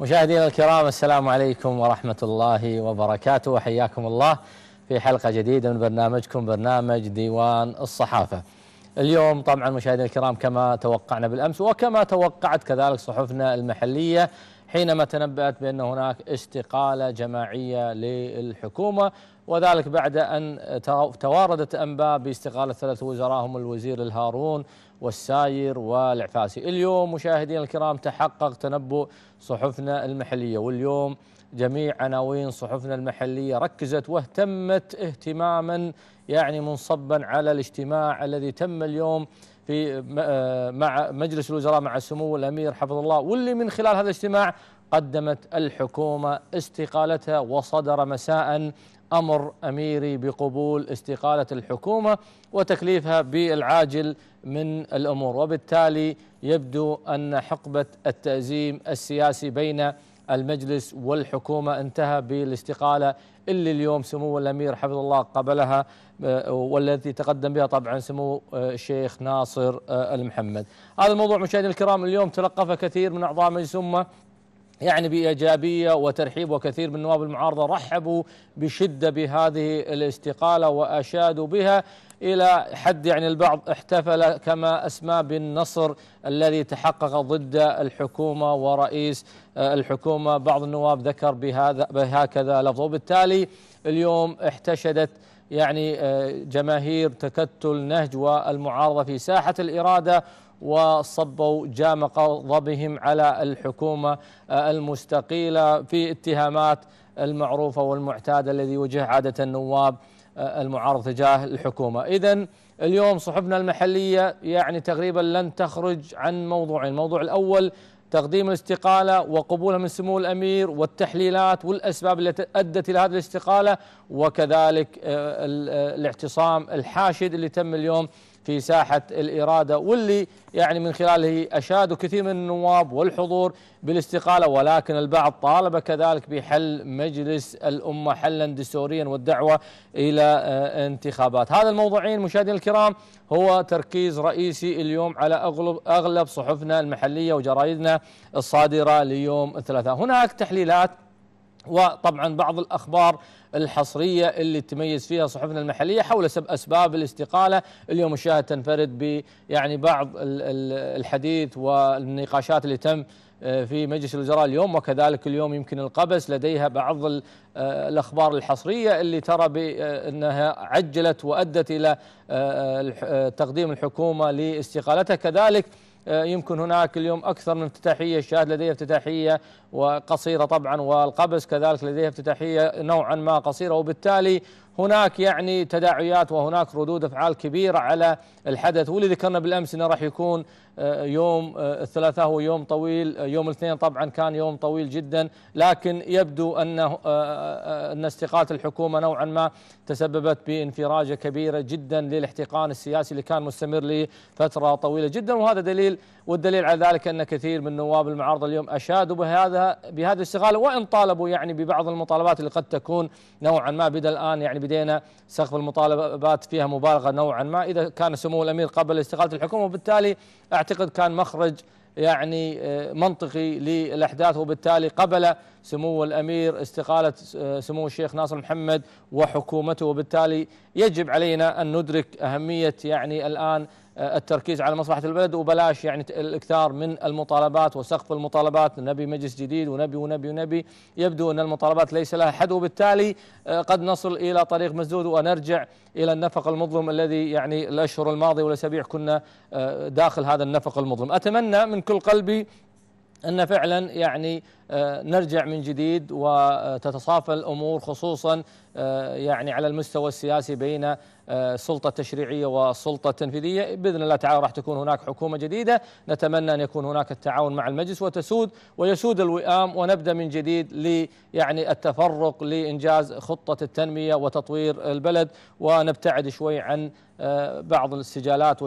مشاهدينا الكرام السلام عليكم ورحمة الله وبركاته وحياكم الله في حلقة جديدة من برنامجكم برنامج ديوان الصحافة اليوم طبعا مشاهدينا الكرام كما توقعنا بالأمس وكما توقعت كذلك صحفنا المحلية حينما تنبأت بأن هناك استقالة جماعية للحكومة وذلك بعد أن تواردت أنباء باستقالة ثلاث وزراء هم الوزير الهارون والساير والعفاسي اليوم مشاهدينا الكرام تحقق تنبؤ صحفنا المحلية واليوم جميع عناوين صحفنا المحلية ركزت واهتمت اهتماما يعني منصبا على الاجتماع الذي تم اليوم في آه، مع مجلس الوزراء مع سمو الامير حفظه الله واللي من خلال هذا الاجتماع قدمت الحكومه استقالتها وصدر مساء امر اميري بقبول استقاله الحكومه وتكليفها بالعاجل من الامور وبالتالي يبدو ان حقبه التازيم السياسي بين المجلس والحكومه انتهى بالاستقاله اللي اليوم سمو الامير حفظه الله قبلها آه، والتي تقدم بها طبعا سمو آه، الشيخ ناصر آه، المحمد هذا الموضوع مشاهدينا الكرام اليوم تلقفه كثير من أعضاء مجلس أمة يعني بإيجابية وترحيب وكثير من نواب المعارضة رحبوا بشدة بهذه الاستقالة وأشادوا بها إلى حد يعني البعض احتفل كما أسمى بالنصر الذي تحقق ضد الحكومة ورئيس الحكومة بعض النواب ذكر بهذا بهكذا لفظ وبالتالي اليوم احتشدت يعني آه، جماهير تكتل نهج والمعارضة في ساحة الإرادة وصبوا جام غضبهم على الحكومة آه، المستقيلة في اتهامات المعروفة والمعتادة الذي وجه عادة النواب آه، المعارضة تجاه الحكومة إذا اليوم صحفنا المحلية يعني تقريبا لن تخرج عن موضوعين الموضوع الأول تقديم الاستقالة وقبولها من سمو الأمير والتحليلات والأسباب التي أدت إلى هذه الاستقالة وكذلك آه، آه، الاعتصام الحاشد اللي تم اليوم في ساحة الإرادة واللي يعني من خلاله أشادوا كثير من النواب والحضور بالاستقالة ولكن البعض طالب كذلك بحل مجلس الأمة حلا دستوريا والدعوة إلى آه، انتخابات هذا الموضوعين مشاهدينا الكرام هو تركيز رئيسي اليوم على أغلب, أغلب صحفنا المحلية وجرايدنا الصادرة ليوم الثلاثاء هناك تحليلات وطبعا بعض الأخبار الحصرية اللي تميز فيها صحفنا المحلية حول سب أسباب الاستقالة اليوم الشاهد تنفرد ب يعني بعض الحديث والنقاشات اللي تم آه، في مجلس الوزراء اليوم وكذلك اليوم يمكن القبس لديها بعض آه، الاخبار الحصريه اللي ترى بانها آه، عجلت وادت الى تقديم الحكومه لاستقالتها كذلك آه، يمكن هناك اليوم أكثر من افتتاحية الشاهد لديه افتتاحية وقصيرة طبعا والقبس كذلك لديه افتتاحية نوعا ما قصيرة وبالتالي هناك يعني تداعيات وهناك ردود افعال كبيره على الحدث واللي ذكرنا بالامس انه راح يكون آه، يوم آه، الثلاثاء هو يوم طويل آه، يوم الاثنين طبعا كان يوم طويل جدا لكن يبدو انه ان استقاله الحكومه نوعا ما تسببت بانفراجه كبيره جدا للاحتقان السياسي اللي كان مستمر لفتره طويله جدا وهذا دليل والدليل على ذلك ان كثير من نواب المعارضه اليوم اشادوا بهذا بهذه الاستقاله وان طالبوا يعني ببعض المطالبات اللي قد تكون نوعا ما بدا الان يعني بدينا سقف المطالبات فيها مبالغه نوعا ما اذا كان سمو الامير قبل استقاله الحكومه وبالتالي اعتقد كان مخرج يعني آه، منطقي للاحداث وبالتالي قبل سمو الامير استقاله آه، سمو الشيخ ناصر محمد وحكومته وبالتالي يجب علينا ان ندرك اهميه يعني الان التركيز على مصلحة البلد وبلاش يعني الإكثار من المطالبات وسقف المطالبات نبي مجلس جديد ونبي ونبي ونبي يبدو أن المطالبات ليس لها حد وبالتالي آه، قد نصل إلى طريق مسدود ونرجع إلى النفق المظلم الذي يعني الأشهر الماضية والأسابيع كنا آه، داخل هذا النفق المظلم أتمنى من كل قلبي أن فعلا يعني آه، نرجع من جديد وتتصافى الامور خصوصا آه، يعني على المستوى السياسي بين آه، السلطه التشريعيه والسلطه التنفيذيه باذن الله تعالى راح تكون هناك حكومه جديده نتمنى ان يكون هناك التعاون مع المجلس وتسود ويسود الوئام ونبدا من جديد ل يعني التفرق لانجاز خطه التنميه وتطوير البلد ونبتعد شوي عن بعض السجالات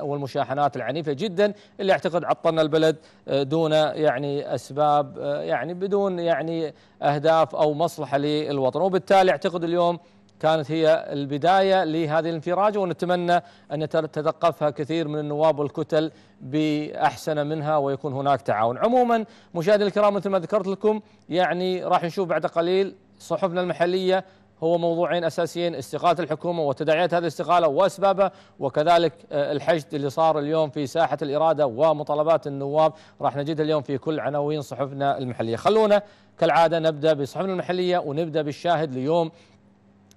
والمشاحنات العنيفه جدا اللي اعتقد عطلنا البلد دون يعني اسباب يعني بدون يعني أهداف أو مصلحة للوطن وبالتالي أعتقد اليوم كانت هي البداية لهذه الانفراجة ونتمنى أن تتقفها كثير من النواب والكتل بأحسن منها ويكون هناك تعاون عموما مشاهدينا الكرام مثل ما ذكرت لكم يعني راح نشوف بعد قليل صحفنا المحلية هو موضوعين أساسيين استقالة الحكومة وتداعيات هذه الاستقالة وأسبابها وكذلك آه، الحشد اللي صار اليوم في ساحة الإرادة ومطالبات النواب راح نجدها اليوم في كل عناوين صحفنا المحلية خلونا كالعادة نبدأ بصحفنا المحلية ونبدأ بالشاهد ليوم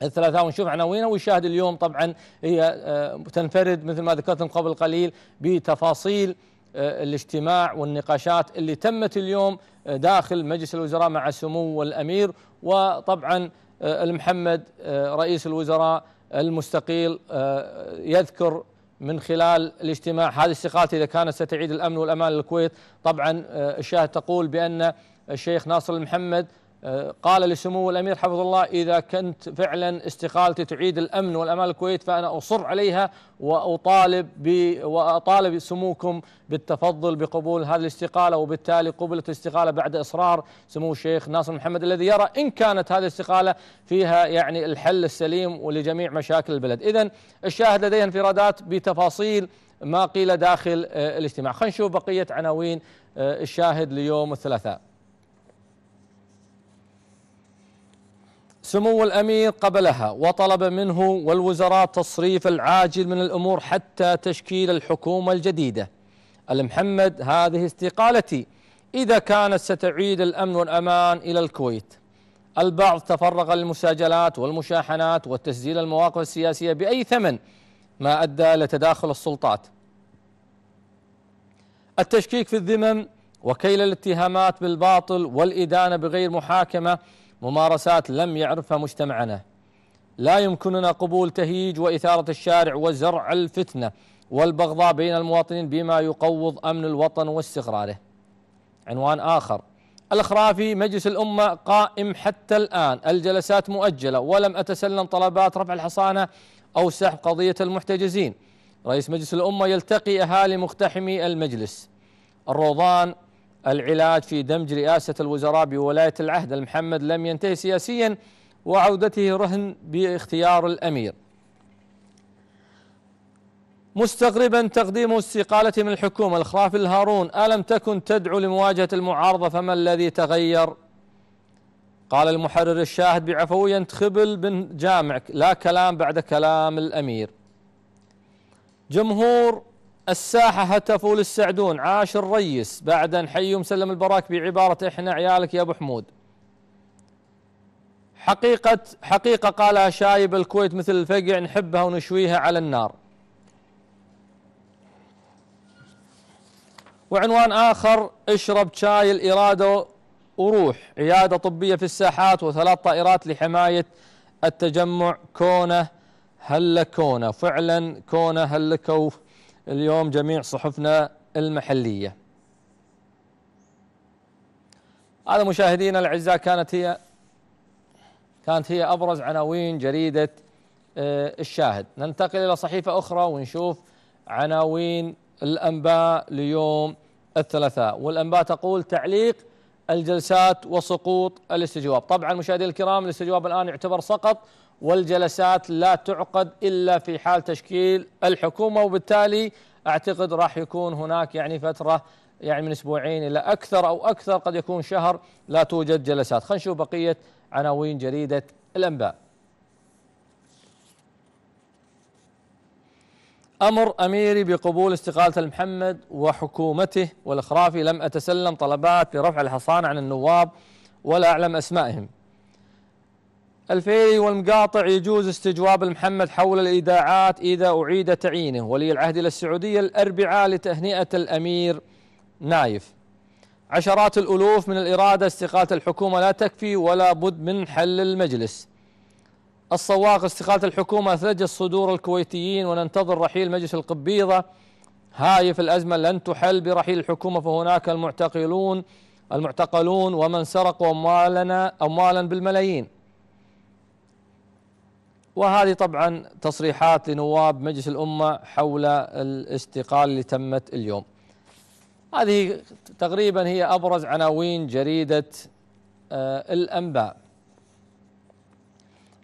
الثلاثاء ونشوف عناوينها والشاهد اليوم طبعا هي آه، تنفرد مثل ما ذكرت قبل قليل بتفاصيل آه، الاجتماع والنقاشات اللي تمت اليوم آه، داخل مجلس الوزراء مع سمو الامير وطبعا آه، المحمد رئيس الوزراء المستقيل يذكر من خلال الاجتماع هذه الثقات اذا كانت ستعيد الامن والامان للكويت طبعا الشاهد تقول بان الشيخ ناصر المحمد آه، قال لسمو الامير حفظه الله اذا كنت فعلا استقالتي تعيد الامن والامان الكويت فانا اصر عليها واطالب ب واطالب سموكم بالتفضل بقبول هذه الاستقاله وبالتالي قبلت الاستقاله بعد اصرار سمو الشيخ ناصر محمد الذي يرى ان كانت هذه الاستقاله فيها يعني الحل السليم ولجميع مشاكل البلد، اذا الشاهد لديه انفرادات بتفاصيل ما قيل داخل آه، الاجتماع، خلينا نشوف بقيه عناوين آه، الشاهد ليوم الثلاثاء. سمو الأمير قبلها وطلب منه والوزراء تصريف العاجل من الأمور حتى تشكيل الحكومة الجديدة المحمد هذه استقالتي إذا كانت ستعيد الأمن والأمان إلى الكويت البعض تفرغ للمساجلات والمشاحنات وتسجيل المواقف السياسية بأي ثمن ما أدى إلى تداخل السلطات التشكيك في الذمم وكيل الاتهامات بالباطل والإدانة بغير محاكمة ممارسات لم يعرفها مجتمعنا لا يمكننا قبول تهيج وإثارة الشارع وزرع الفتنة والبغضاء بين المواطنين بما يقوض أمن الوطن واستقراره عنوان آخر الأخرافي مجلس الأمة قائم حتى الآن الجلسات مؤجلة ولم أتسلم طلبات رفع الحصانة أو سحب قضية المحتجزين رئيس مجلس الأمة يلتقي أهالي مقتحمي المجلس الروضان العلاج في دمج رئاسة الوزراء بولاية العهد المحمد لم ينتهي سياسيا وعودته رهن باختيار الأمير مستغربا تقديم استقالة من الحكومة الخراف الهارون ألم تكن تدعو لمواجهة المعارضة فما الذي تغير قال المحرر الشاهد بعفوية خبل بن جامع لا كلام بعد كلام الأمير جمهور الساحة هتفوا للسعدون عاش الريس بعد أن حيوا مسلم البراك بعبارة إحنا عيالك يا أبو حمود حقيقة حقيقة قالها شايب الكويت مثل الفقع نحبها ونشويها على النار وعنوان آخر اشرب شاي الإرادة وروح عيادة طبية في الساحات وثلاث طائرات لحماية التجمع كونه هلكونه فعلا كونه هلكوا اليوم جميع صحفنا المحلية هذا مشاهدينا الأعزاء كانت هي كانت هي أبرز عناوين جريدة آه، الشاهد ننتقل إلى صحيفة أخرى ونشوف عناوين الأنباء ليوم الثلاثاء والأنباء تقول تعليق الجلسات وسقوط الاستجواب طبعا مشاهدينا الكرام الاستجواب الآن يعتبر سقط والجلسات لا تعقد الا في حال تشكيل الحكومه وبالتالي اعتقد راح يكون هناك يعني فتره يعني من اسبوعين الى اكثر او اكثر قد يكون شهر لا توجد جلسات، خلينا نشوف بقيه عناوين جريده الانباء. امر اميري بقبول استقاله المحمد وحكومته والاخرافي لم اتسلم طلبات برفع الحصان عن النواب ولا اعلم اسمائهم. الفيري والمقاطع يجوز استجواب المحمد حول الإيداعات إذا أعيد تعيينه ولي العهد إلى السعودية الأربعاء لتهنئة الأمير نايف عشرات الألوف من الإرادة استقالة الحكومة لا تكفي ولا بد من حل المجلس الصواق استقالة الحكومة ثلج صدور الكويتيين وننتظر رحيل مجلس القبيضة هايف الأزمة لن تحل برحيل الحكومة فهناك المعتقلون المعتقلون ومن سرقوا أموالنا أموالا بالملايين وهذه طبعا تصريحات لنواب مجلس الأمة حول الاستقالة اللي تمت اليوم هذه تقريبا هي أبرز عناوين جريدة آه، الأنباء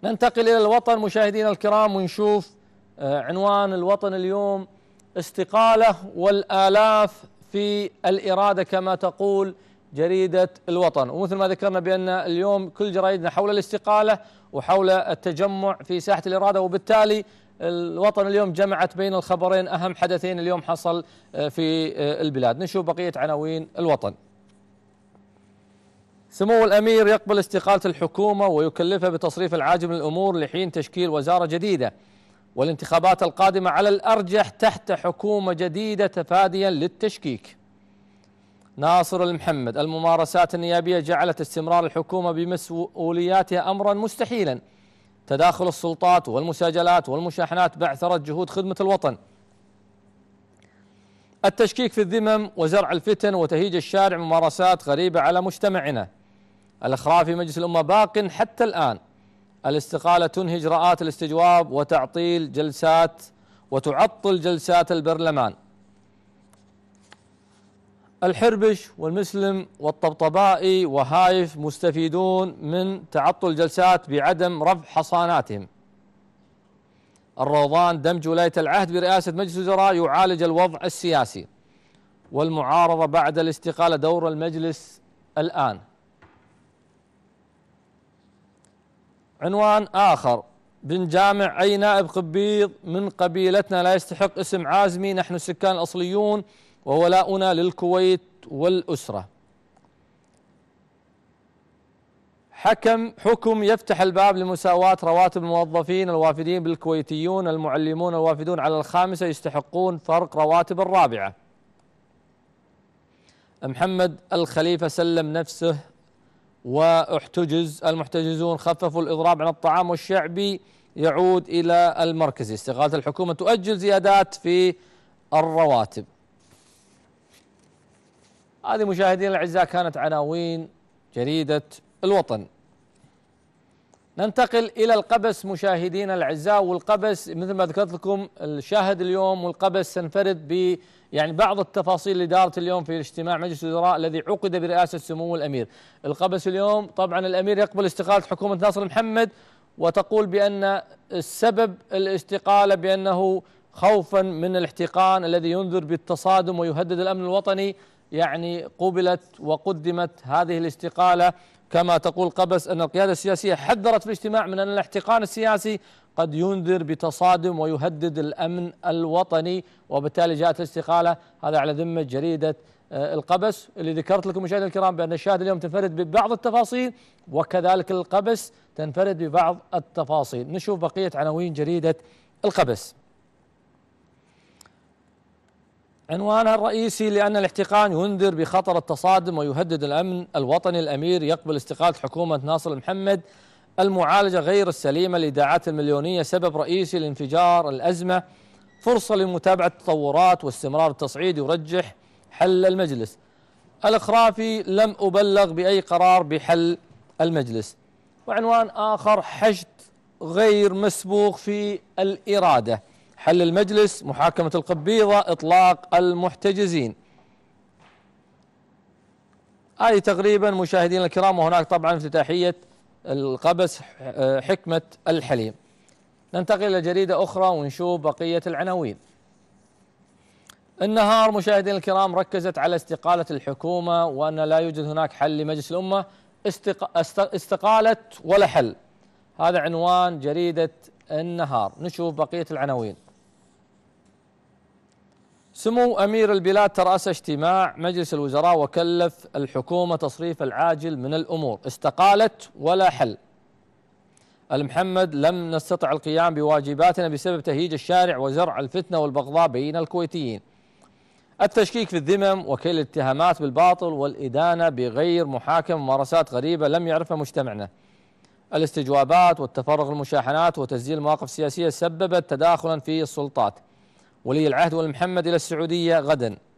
ننتقل إلى الوطن مشاهدينا الكرام ونشوف آه، عنوان الوطن اليوم استقالة والآلاف في الإرادة كما تقول جريدة الوطن ومثل ما ذكرنا بأن اليوم كل جرائدنا حول الاستقالة وحول التجمع في ساحة الإرادة وبالتالي الوطن اليوم جمعت بين الخبرين أهم حدثين اليوم حصل آه، في آه، البلاد نشوف بقية عناوين الوطن سمو الأمير يقبل استقالة الحكومة ويكلفها بتصريف العاجل من الأمور لحين تشكيل وزارة جديدة والانتخابات القادمة على الأرجح تحت حكومة جديدة تفاديا للتشكيك ناصر المحمد الممارسات النيابية جعلت استمرار الحكومة بمسؤولياتها أمرا مستحيلا تداخل السلطات والمساجلات والمشاحنات بعثرت جهود خدمة الوطن التشكيك في الذمم وزرع الفتن وتهيج الشارع ممارسات غريبة على مجتمعنا الاخراف في مجلس الأمة باق حتى الآن الاستقالة تنهج رآت الاستجواب وتعطيل جلسات وتعطل جلسات البرلمان الحربش والمسلم والطبطبائي وهايف مستفيدون من تعطل الجلسات بعدم رفع حصاناتهم الروضان دمج ولاية العهد برئاسة مجلس الوزراء يعالج الوضع السياسي والمعارضة بعد الاستقالة دور المجلس الآن عنوان آخر بن جامع أي نائب قبيض من قبيلتنا لا يستحق اسم عازمي نحن السكان الأصليون وولاؤنا للكويت والأسرة حكم حكم يفتح الباب لمساواة رواتب الموظفين الوافدين بالكويتيون المعلمون الوافدون على الخامسة يستحقون فرق رواتب الرابعة محمد الخليفة سلم نفسه واحتجز المحتجزون خففوا الإضراب عن الطعام والشعبي يعود إلى المركز استقالة الحكومة تؤجل زيادات في الرواتب هذه مشاهدينا الاعزاء كانت عناوين جريده الوطن. ننتقل الى القبس مشاهدينا الاعزاء والقبس مثل ما ذكرت لكم الشاهد اليوم والقبس سنفرد ب يعني بعض التفاصيل اللي دارت اليوم في اجتماع مجلس الوزراء الذي عقد برئاسه سمو الامير. القبس اليوم طبعا الامير يقبل استقاله حكومه ناصر محمد وتقول بان السبب الاستقاله بانه خوفا من الاحتقان الذي ينذر بالتصادم ويهدد الامن الوطني يعني قبلت وقدمت هذه الاستقالة كما تقول قبس أن القيادة السياسية حذرت في الاجتماع من أن الاحتقان السياسي قد ينذر بتصادم ويهدد الأمن الوطني وبالتالي جاءت الاستقالة هذا على ذمة جريدة آه، القبس اللي ذكرت لكم مشاهدينا الكرام بأن الشاهد اليوم تنفرد ببعض التفاصيل وكذلك القبس تنفرد ببعض التفاصيل نشوف بقية عناوين جريدة القبس عنوانها الرئيسي لأن الاحتقان ينذر بخطر التصادم ويهدد الأمن الوطني الأمير يقبل استقالة حكومة ناصر محمد المعالجة غير السليمة لإداعات المليونية سبب رئيسي لانفجار الأزمة فرصة لمتابعة التطورات واستمرار التصعيد يرجح حل المجلس الإخرافي لم أبلغ بأي قرار بحل المجلس وعنوان آخر حشد غير مسبوق في الإرادة حل المجلس محاكمة القبيضة إطلاق المحتجزين هذه تقريبا مشاهدينا الكرام وهناك طبعا افتتاحية القبس حكمة الحليم ننتقل إلى جريدة أخرى ونشوف بقية العناوين النهار مشاهدينا الكرام ركزت على استقالة الحكومة وأن لا يوجد هناك حل لمجلس الأمة استقالت ولا حل هذا عنوان جريدة النهار نشوف بقية العناوين سمو أمير البلاد ترأس اجتماع مجلس الوزراء وكلف الحكومة تصريف العاجل من الأمور استقالت ولا حل المحمد لم نستطع القيام بواجباتنا بسبب تهيج الشارع وزرع الفتنة والبغضاء بين الكويتيين التشكيك في الذمم وكيل الاتهامات بالباطل والإدانة بغير محاكم ممارسات غريبة لم يعرفها مجتمعنا الاستجوابات والتفرغ المشاحنات وتسجيل مواقف سياسية سببت تداخلا في السلطات ولي العهد والمحمد إلى السعودية غدا